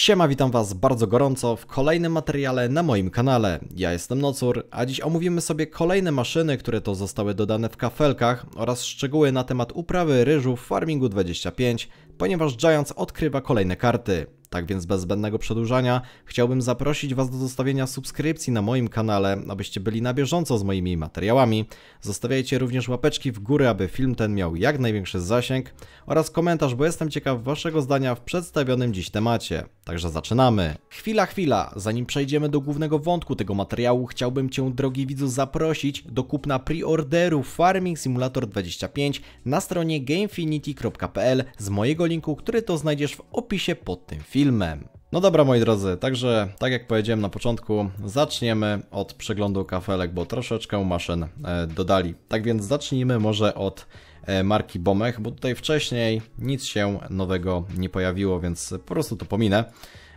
Siema, witam Was bardzo gorąco w kolejnym materiale na moim kanale. Ja jestem Nocur, a dziś omówimy sobie kolejne maszyny, które to zostały dodane w kafelkach oraz szczegóły na temat uprawy ryżu w Farmingu 25 ponieważ Giants odkrywa kolejne karty. Tak więc bez zbędnego przedłużania chciałbym zaprosić Was do zostawienia subskrypcji na moim kanale, abyście byli na bieżąco z moimi materiałami. Zostawiajcie również łapeczki w górę, aby film ten miał jak największy zasięg oraz komentarz, bo jestem ciekaw Waszego zdania w przedstawionym dziś temacie. Także zaczynamy. Chwila, chwila, zanim przejdziemy do głównego wątku tego materiału, chciałbym Cię drogi widzu zaprosić do kupna preorderu Farming Simulator 25 na stronie gamefinity.pl z mojego linku, który to znajdziesz w opisie pod tym filmem. No dobra moi drodzy, także tak jak powiedziałem na początku, zaczniemy od przeglądu kafelek, bo troszeczkę maszyn e, dodali. Tak więc zacznijmy może od e, marki Bomech, bo tutaj wcześniej nic się nowego nie pojawiło, więc po prostu to pominę.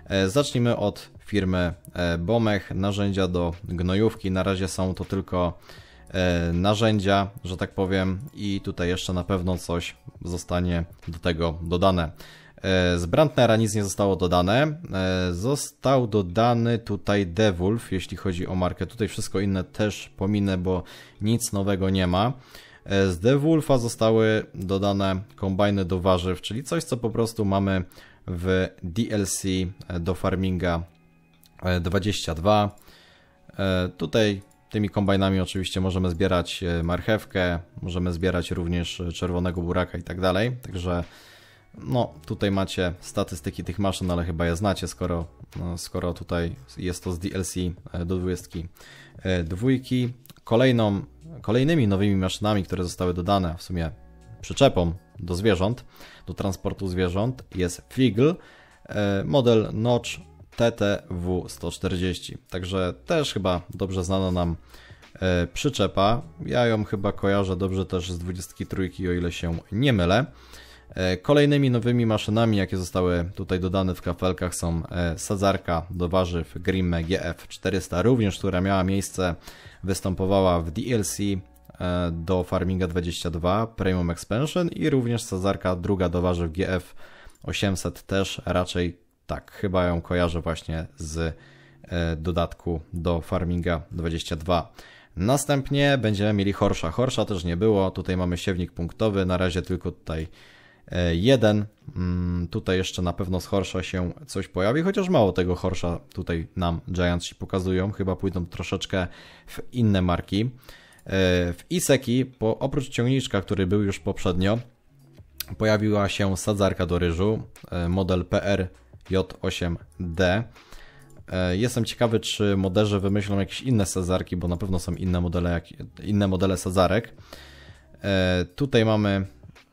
E, zacznijmy od firmy Bomech, narzędzia do gnojówki. Na razie są to tylko E, narzędzia, że tak powiem, i tutaj jeszcze na pewno coś zostanie do tego dodane. E, z Brandnera nic nie zostało dodane. E, został dodany tutaj Devulf, jeśli chodzi o markę. Tutaj wszystko inne też pominę, bo nic nowego nie ma. Z Devulfa zostały dodane kombajny do warzyw, czyli coś, co po prostu mamy w DLC do farminga 22. Tutaj Tymi kombajnami oczywiście możemy zbierać e, marchewkę, możemy zbierać również e, czerwonego buraka i tak dalej. Także no, tutaj macie statystyki tych maszyn, ale chyba je znacie, skoro, no, skoro tutaj jest to z DLC e, do 20. Dwójki. Kolejną, kolejnymi nowymi maszynami, które zostały dodane, w sumie przyczepą do zwierząt, do transportu zwierząt, jest Fligl, model Notch TTW140. Także też chyba dobrze znana nam e, przyczepa. Ja ją chyba kojarzę dobrze też z 23, o ile się nie mylę. E, kolejnymi nowymi maszynami, jakie zostały tutaj dodane w kafelkach są e, sadzarka do warzyw Grimme GF400, również która miała miejsce, występowała w DLC do Farminga 22 Premium Expansion i również sadzarka druga do warzyw GF 800 też raczej tak, chyba ją kojarzę właśnie z e, dodatku do Farminga 22. Następnie będziemy mieli Horsza. Horsza też nie było, tutaj mamy siewnik punktowy, na razie tylko tutaj e, jeden. Mm, tutaj jeszcze na pewno z Horsza się coś pojawi, chociaż mało tego Horsza tutaj nam Giants się pokazują, chyba pójdą troszeczkę w inne marki. E, w Iseki, po, oprócz ciągniczka, który był już poprzednio, pojawiła się sadzarka do ryżu, model PR J8D. E, jestem ciekawy, czy moderzy wymyślą jakieś inne sezarki, bo na pewno są inne modele, inne modele sezarek. E, tutaj mamy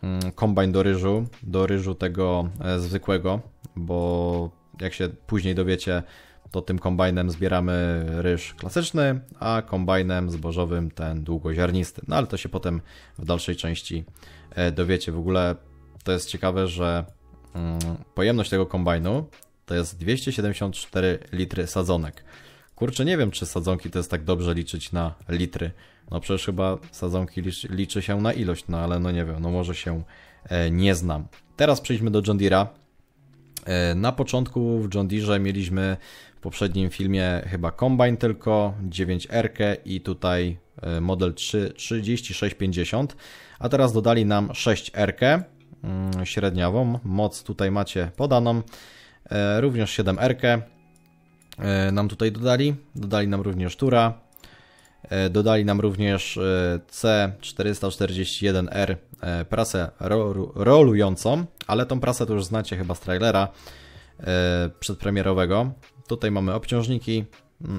mm, kombajn do ryżu, do ryżu tego e, zwykłego, bo jak się później dowiecie, to tym kombajnem zbieramy ryż klasyczny, a kombajnem zbożowym ten długoziarnisty. No ale to się potem w dalszej części dowiecie. W ogóle to jest ciekawe, że Mm, pojemność tego kombajnu to jest 274 litry sadzonek. Kurczę, nie wiem, czy sadzonki to jest tak dobrze liczyć na litry. No przecież chyba sadzonki liczy, liczy się na ilość, no ale no nie wiem, no może się e, nie znam. Teraz przejdźmy do John Deere'a. E, na początku w John Deere mieliśmy w poprzednim filmie chyba kombajn tylko, 9R i tutaj e, model 3, 3650, a teraz dodali nam 6R Mm, średniową. Moc tutaj macie podaną. E, również 7R e, nam tutaj dodali. Dodali nam również Tura. E, dodali nam również C441R prasę rolującą, ale tą prasę to już znacie chyba z trailera przedpremierowego. Tutaj mamy obciążniki,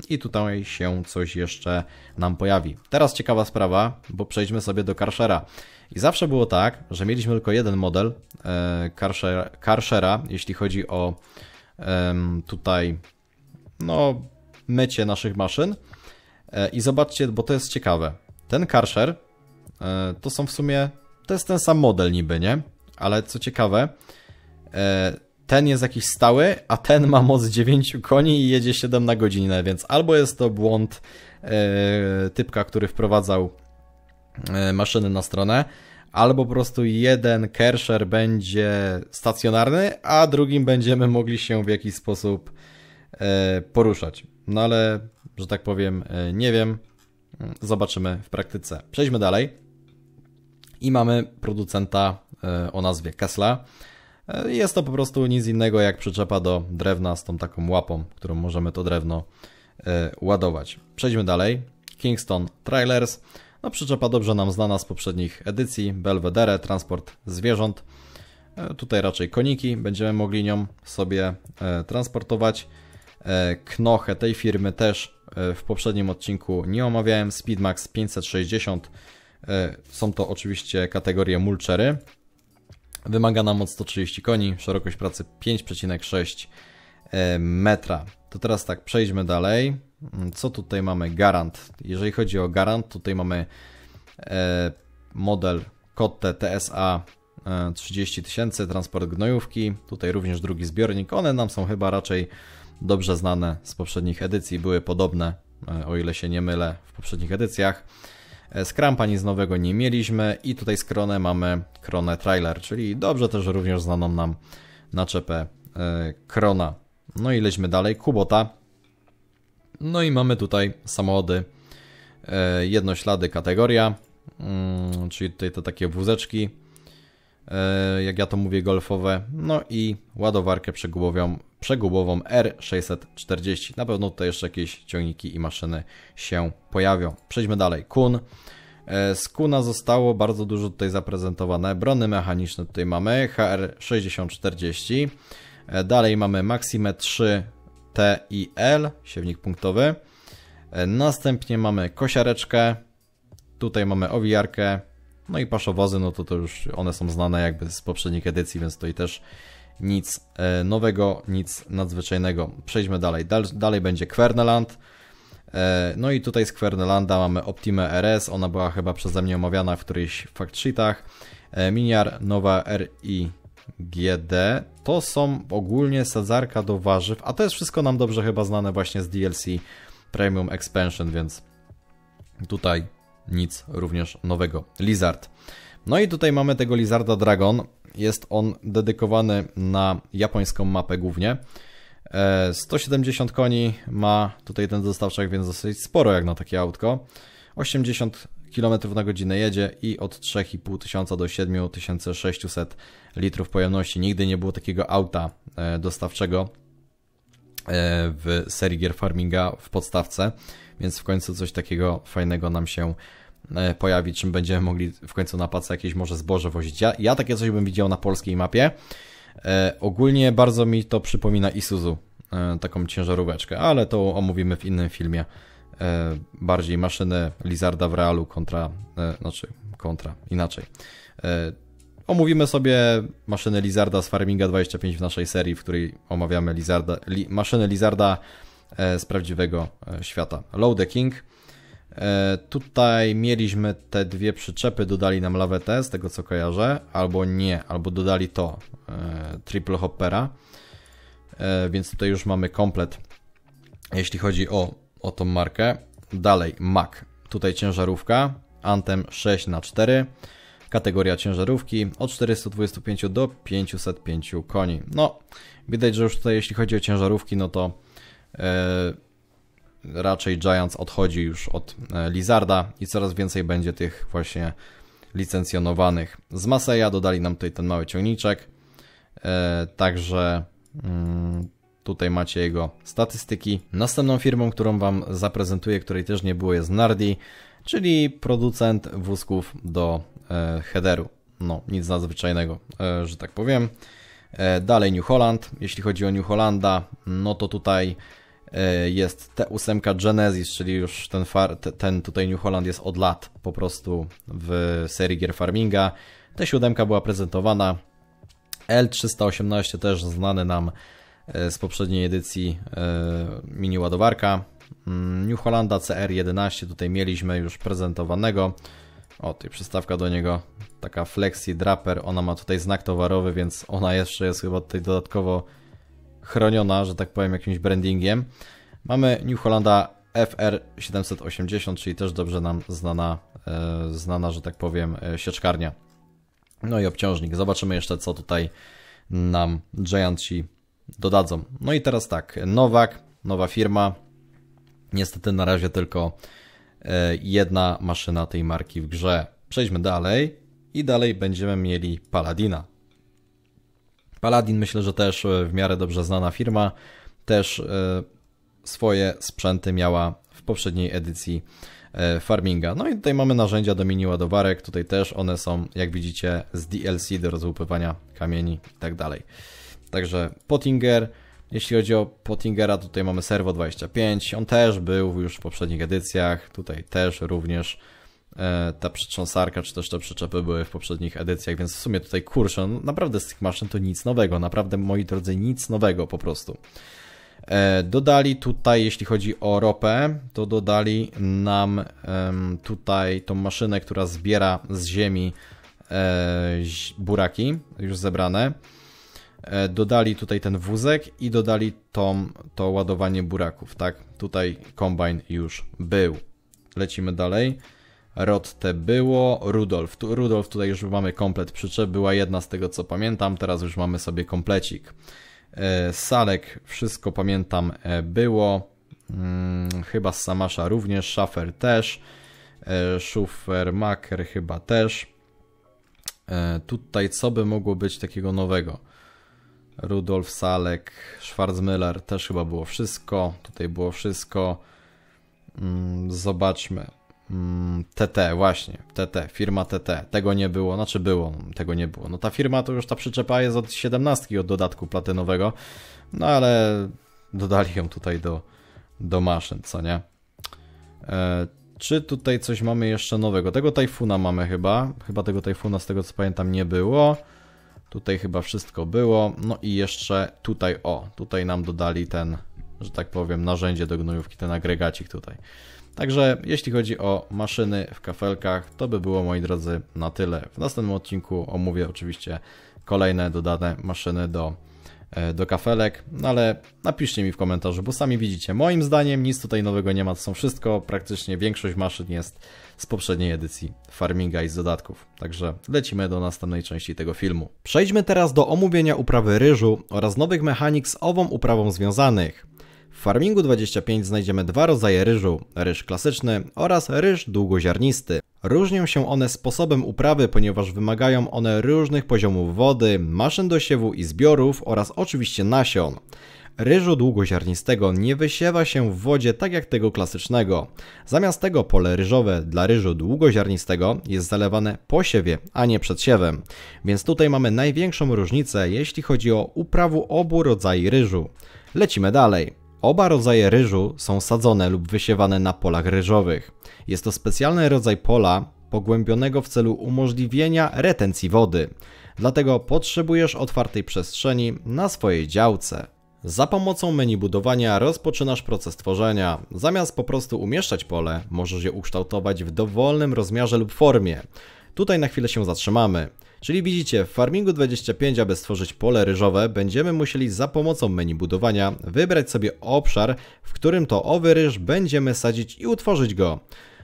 i tutaj się coś jeszcze nam pojawi. Teraz ciekawa sprawa, bo przejdźmy sobie do Carshera. I zawsze było tak, że mieliśmy tylko jeden model Carshera, e, jeśli chodzi o tutaj no mycie naszych maszyn. E, I zobaczcie, bo to jest ciekawe. Ten Karcher e, to są w sumie, to jest ten sam model niby, nie? Ale co ciekawe, ten jest jakiś stały, a ten ma moc 9 koni i jedzie 7 na godzinę, więc albo jest to błąd e, typka, który wprowadzał e, maszyny na stronę, albo po prostu jeden kerszer będzie stacjonarny, a drugim będziemy mogli się w jakiś sposób e, poruszać. No ale, że tak powiem, nie wiem. Zobaczymy w praktyce. Przejdźmy dalej. I mamy producenta o nazwie Tesla E, jest to po prostu nic innego jak przyczepa do drewna z tą taką łapą, którą możemy to drewno e, ładować. Przejdźmy dalej. Kingston Trailers. No, przyczepa dobrze nam znana z poprzednich edycji. Belvedere, transport zwierząt. E, tutaj raczej koniki będziemy mogli nią sobie transportować. Knochę tej firmy też w poprzednim odcinku nie omawiałem. Speedmax 560. Są to oczywiście kategorie mulczery. Wymagana moc 130 koni, szerokość pracy 5,6 e, metra. To teraz tak, przejdźmy dalej. Mm, co tutaj mamy? Garant. Jeżeli chodzi o Garant, tutaj mamy e, model Kotte TSA 30 e, tysięcy, transport gnojówki. Tutaj również drugi zbiornik. One nam są chyba raczej dobrze znane z poprzednich edycji. Były podobne, o ile się nie mylę, w poprzednich edycjach. E, Scrampa nic nowego nie mieliśmy i tutaj z mamy Kronę Trailer, czyli dobrze też również znaną nam naczepę e, Krona. No i leźmy dalej, Kubota. No i mamy tutaj samochody e, jednoślady kategoria, mm, czyli tutaj te takie wózeczki, jak ja to mówię, golfowe. No i ładowarkę przegłowią przegubową R640. Na pewno tutaj jeszcze jakieś ciągniki i maszyny się pojawią. Przejdźmy dalej. Kun. E, z Kuna zostało bardzo dużo tutaj zaprezentowane. Brony mechaniczne tutaj mamy, HR6040. E, dalej mamy Maxime 3 T i L, siewnik punktowy. E, następnie mamy kosiareczkę, tutaj mamy owijarkę, no i paszowozy, no to to już one są znane jakby z poprzednich edycji, więc tutaj też nic e, nowego, nic nadzwyczajnego. Przejdźmy dalej. Dal, dalej będzie Kverneland. E, no i tutaj z Kvernelanda mamy Optimę RS, ona była chyba przeze mnie omawiana w którychś fact e, Miniar Nowa RIGD to są ogólnie sadzarka do warzyw, a to jest wszystko nam dobrze chyba znane właśnie z DLC Premium Expansion, więc tutaj nic również nowego. Lizard. No i tutaj mamy tego Lizarda Dragon. Jest on dedykowany na japońską mapę głównie. 170 e, koni ma tutaj ten dostawczak, więc dosyć sporo jak na takie autko. 80 km na godzinę jedzie i od 3500 do 7600 litrów pojemności. Nigdy nie było takiego auta e, dostawczego e, w serii gier farminga w podstawce, więc w końcu coś takiego fajnego nam się E, pojawić czym będziemy mogli w końcu na pace jakieś może zboże wozić. Ja, ja takie coś bym widział na polskiej mapie. E, ogólnie bardzo mi to przypomina Isuzu, e, taką ciężaróweczkę, ale to omówimy w innym filmie. E, bardziej maszyny Lizarda w realu kontra, e, znaczy kontra, inaczej. E, omówimy sobie maszyny Lizarda z Farminga 25 w naszej serii, w której omawiamy Lizarda, li, Lizarda z prawdziwego świata. Low the King. E, tutaj mieliśmy te dwie przyczepy, dodali nam lawetę, z tego co kojarzę, albo nie, albo dodali to, e, triple hoppera, e, więc tutaj już mamy komplet, jeśli chodzi o, o tą markę. Dalej, Mac, tutaj ciężarówka, Antem 6x4, kategoria ciężarówki od 425 do 505 koni. No, widać, że już tutaj jeśli chodzi o ciężarówki, no to... Yy, raczej Giants odchodzi już od e, Lizarda i coraz więcej będzie tych właśnie licencjonowanych. Z Maseja dodali nam tutaj ten mały ciągniczek, e, także mm, tutaj macie jego statystyki. Następną firmą, którą Wam zaprezentuję, której też nie było jest Nardi, czyli producent wózków do e, headeru. No, nic nadzwyczajnego, że tak powiem. Dalej New Holland. Jeśli chodzi o New Hollanda, no to tutaj E, jest T8 Genesis, czyli już ten, far, ten tutaj New Holland jest od lat po prostu w serii gier farminga. T7 była prezentowana, L318 też znany nam e, z poprzedniej edycji e, mini ładowarka. Mm, New Hollanda CR11 tutaj mieliśmy już prezentowanego. O, tutaj przystawka do niego, taka Flexi Draper, ona ma tutaj znak towarowy, więc ona jeszcze jest chyba tutaj dodatkowo chroniona, że tak powiem, jakimś brandingiem. Mamy New Hollanda FR780, czyli też dobrze nam znana, e, znana, że tak powiem, e, sieczkarnia. No i obciążnik. Zobaczymy jeszcze, co tutaj nam Giantci dodadzą. No i teraz tak, Nowak, nowa firma. Niestety na razie tylko e, jedna maszyna tej marki w grze. Przejdźmy dalej i dalej będziemy mieli Paladina. Paladin myślę, że też e, w miarę dobrze znana firma, też e, swoje sprzęty miała w poprzedniej edycji e, farminga. No i tutaj mamy narzędzia do mini ładowarek, tutaj też one są, jak widzicie, z DLC do rozłupywania kamieni i tak dalej. Także Pottinger, jeśli chodzi o Pottingera, tutaj mamy Servo 25, on też był już w poprzednich edycjach, tutaj też również E, ta przetrząsarka, czy też te przyczepy były w poprzednich edycjach, więc w sumie tutaj kurczę, no naprawdę z tych maszyn to nic nowego, naprawdę moi drodzy, nic nowego po prostu. E, dodali tutaj, jeśli chodzi o ropę, to dodali nam tutaj tą maszynę, która zbiera z ziemi e, buraki już zebrane. Dodali tutaj ten wózek i dodali tą, to ładowanie buraków, tak? Tutaj kombajn już był. Lecimy dalej. Rotte było, Rudolf. Tu, Rudolf tutaj już mamy komplet przyczep, była jedna z tego co pamiętam, teraz już mamy sobie komplecik. E, Salek, wszystko pamiętam e, było, mm, chyba z Samasza również, Schaffer też, e, Schufer, Maker chyba też. Tutaj co by mogło być takiego nowego? Rudolf, Salek, Schwarzmüller też chyba było wszystko, tutaj było wszystko. Mm, zobaczmy. TT, mm, właśnie, TT, firma TT. Tego nie było, znaczy było, tego nie było. No ta firma to już ta przyczepa jest od 17 od dodatku platynowego, no ale dodali ją tutaj do, do maszyn, co nie? E, czy tutaj coś mamy jeszcze nowego? Tego tajfuna mamy chyba. Chyba tego tajfuna z tego co pamiętam nie było. Tutaj chyba wszystko było. No i jeszcze tutaj, o, tutaj nam dodali ten, że tak powiem, narzędzie do gnojówki, ten agregacik tutaj. Także jeśli chodzi o maszyny w kafelkach, to by było moi drodzy na tyle. W następnym odcinku omówię oczywiście kolejne dodane maszyny do, e, do kafelek, no ale napiszcie mi w komentarzu, bo sami widzicie. Moim zdaniem nic tutaj nowego nie ma, to są wszystko, praktycznie większość maszyn jest z poprzedniej edycji farminga i z dodatków. Także lecimy do następnej części tego filmu. Przejdźmy teraz do omówienia uprawy ryżu oraz nowych mechanik z ową uprawą związanych. W Farmingu 25 znajdziemy dwa rodzaje ryżu, ryż klasyczny oraz ryż długoziarnisty. Różnią się one sposobem uprawy, ponieważ wymagają one różnych poziomów wody, maszyn do siewu i zbiorów oraz oczywiście nasion. Ryżu długoziarnistego nie wysiewa się w wodzie tak jak tego klasycznego. Zamiast tego pole ryżowe dla ryżu długoziarnistego jest zalewane po siewie, a nie przed siewem. Więc tutaj mamy największą różnicę jeśli chodzi o uprawę obu rodzajów ryżu. Lecimy dalej. Oba rodzaje ryżu są sadzone lub wysiewane na polach ryżowych. Jest to specjalny rodzaj pola pogłębionego w celu umożliwienia retencji wody. Dlatego potrzebujesz otwartej przestrzeni na swojej działce. Za pomocą menu budowania rozpoczynasz proces tworzenia. Zamiast po prostu umieszczać pole, możesz je ukształtować w dowolnym rozmiarze lub formie. Tutaj na chwilę się zatrzymamy. Czyli widzicie, w Farmingu 25, aby stworzyć pole ryżowe, będziemy musieli za pomocą menu budowania wybrać sobie obszar, w którym to owy ryż będziemy sadzić i utworzyć go.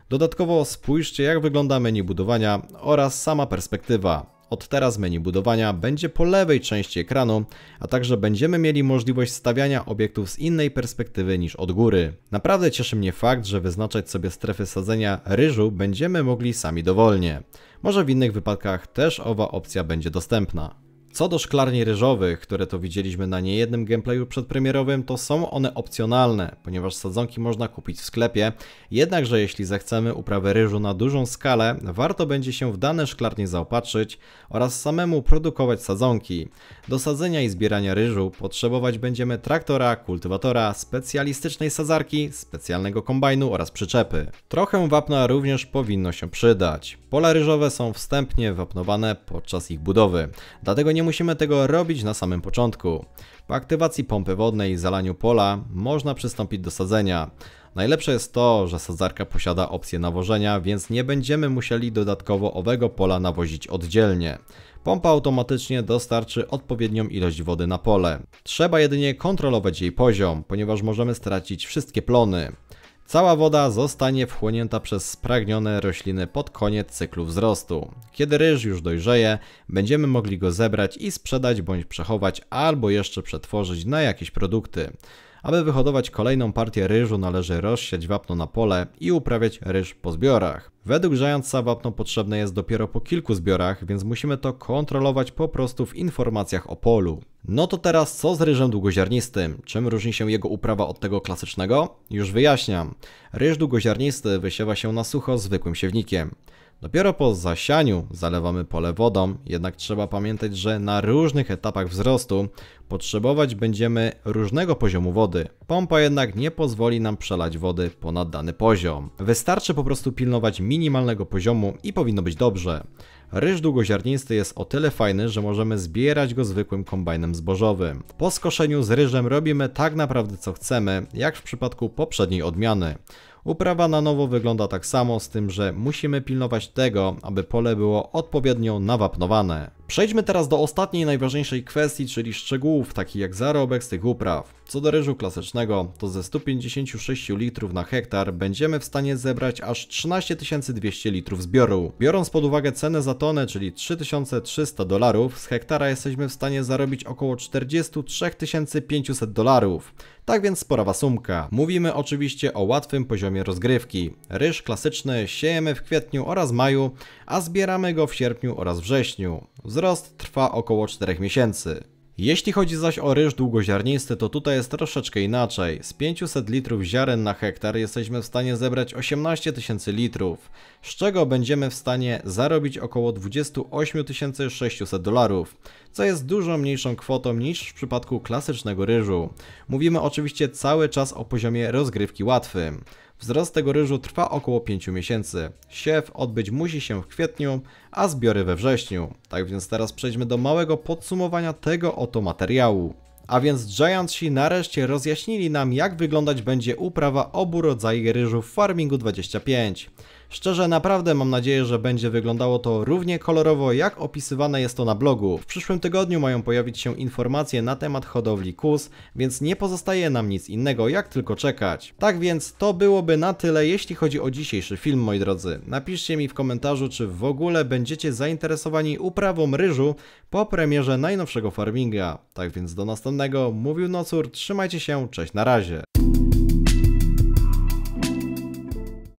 Dodatkowo spójrzcie jak wygląda menu budowania oraz sama perspektywa. Od teraz menu budowania będzie po lewej części ekranu, a także będziemy mieli możliwość stawiania obiektów z innej perspektywy niż od góry. Naprawdę cieszy mnie fakt, że wyznaczać sobie strefy sadzenia ryżu będziemy mogli sami dowolnie. Może w innych wypadkach też owa opcja będzie dostępna. Co do szklarni ryżowych, które to widzieliśmy na niejednym gameplayu przedpremierowym, to są one opcjonalne, ponieważ sadzonki można kupić w sklepie, jednakże jeśli zechcemy uprawę ryżu na dużą skalę, warto będzie się w dane szklarnie zaopatrzyć oraz samemu produkować sadzonki. Do sadzenia i zbierania ryżu potrzebować będziemy traktora, kultywatora, specjalistycznej sadzarki, specjalnego kombajnu oraz przyczepy. Trochę wapna również powinno się przydać. Pola ryżowe są wstępnie wapnowane podczas ich budowy, dlatego nie musimy tego robić na samym początku. Po aktywacji pompy wodnej i zalaniu pola można przystąpić do sadzenia. Najlepsze jest to, że sadzarka posiada opcję nawożenia, więc nie będziemy musieli dodatkowo owego pola nawozić oddzielnie. Pompa automatycznie dostarczy odpowiednią ilość wody na pole. Trzeba jedynie kontrolować jej poziom, ponieważ możemy stracić wszystkie plony. Cała woda zostanie wchłonięta przez spragnione rośliny pod koniec cyklu wzrostu. Kiedy ryż już dojrzeje, będziemy mogli go zebrać i sprzedać bądź przechować albo jeszcze przetworzyć na jakieś produkty. Aby wyhodować kolejną partię ryżu należy rozsiać wapno na pole i uprawiać ryż po zbiorach. Według Giantsa wapno potrzebne jest dopiero po kilku zbiorach, więc musimy to kontrolować po prostu w informacjach o polu. No to teraz co z ryżem długoziarnistym? Czym różni się jego uprawa od tego klasycznego? Już wyjaśniam. Ryż długoziarnisty wysiewa się na sucho zwykłym siewnikiem. Dopiero po zasianiu zalewamy pole wodą, jednak trzeba pamiętać, że na różnych etapach wzrostu potrzebować będziemy różnego poziomu wody. Pompa jednak nie pozwoli nam przelać wody ponad dany poziom. Wystarczy po prostu pilnować minimalnego poziomu i powinno być dobrze. Ryż długoziarnisty jest o tyle fajny, że możemy zbierać go zwykłym kombajnem zbożowym. Po skoszeniu z ryżem robimy tak naprawdę co chcemy, jak w przypadku poprzedniej odmiany. Uprawa na nowo wygląda tak samo, z tym, że musimy pilnować tego, aby pole było odpowiednio nawapnowane. Przejdźmy teraz do ostatniej, najważniejszej kwestii, czyli szczegółów, takich jak zarobek z tych upraw. Co do ryżu klasycznego, to ze 156 litrów na hektar będziemy w stanie zebrać aż 13 200 litrów zbioru. Biorąc pod uwagę cenę za tonę, czyli 3300 dolarów, z hektara jesteśmy w stanie zarobić około 43 500 dolarów. Tak więc spora sumka. Mówimy oczywiście o łatwym poziomie rozgrywki. Ryż klasyczny siejemy w kwietniu oraz maju, a zbieramy go w sierpniu oraz wrześniu. Wzrost trwa około 4 miesięcy. Jeśli chodzi zaś o ryż długoziarnisty, to tutaj jest troszeczkę inaczej. Z 500 litrów ziaren na hektar jesteśmy w stanie zebrać 18 tysięcy litrów, z czego będziemy w stanie zarobić około 28 600 dolarów, co jest dużo mniejszą kwotą niż w przypadku klasycznego ryżu. Mówimy oczywiście cały czas o poziomie rozgrywki łatwym. Wzrost tego ryżu trwa około 5 miesięcy. Siew odbyć musi się w kwietniu, a zbiory we wrześniu. Tak więc teraz przejdźmy do małego podsumowania tego oto materiału. A więc Giantsi nareszcie rozjaśnili nam jak wyglądać będzie uprawa obu rodzajów ryżu w Farmingu 25. Szczerze naprawdę mam nadzieję, że będzie wyglądało to równie kolorowo jak opisywane jest to na blogu. W przyszłym tygodniu mają pojawić się informacje na temat hodowli kus, więc nie pozostaje nam nic innego jak tylko czekać. Tak więc to byłoby na tyle jeśli chodzi o dzisiejszy film moi drodzy. Napiszcie mi w komentarzu czy w ogóle będziecie zainteresowani uprawą ryżu po premierze najnowszego farminga. Tak więc do następnego, mówił Nocur, trzymajcie się, cześć na razie.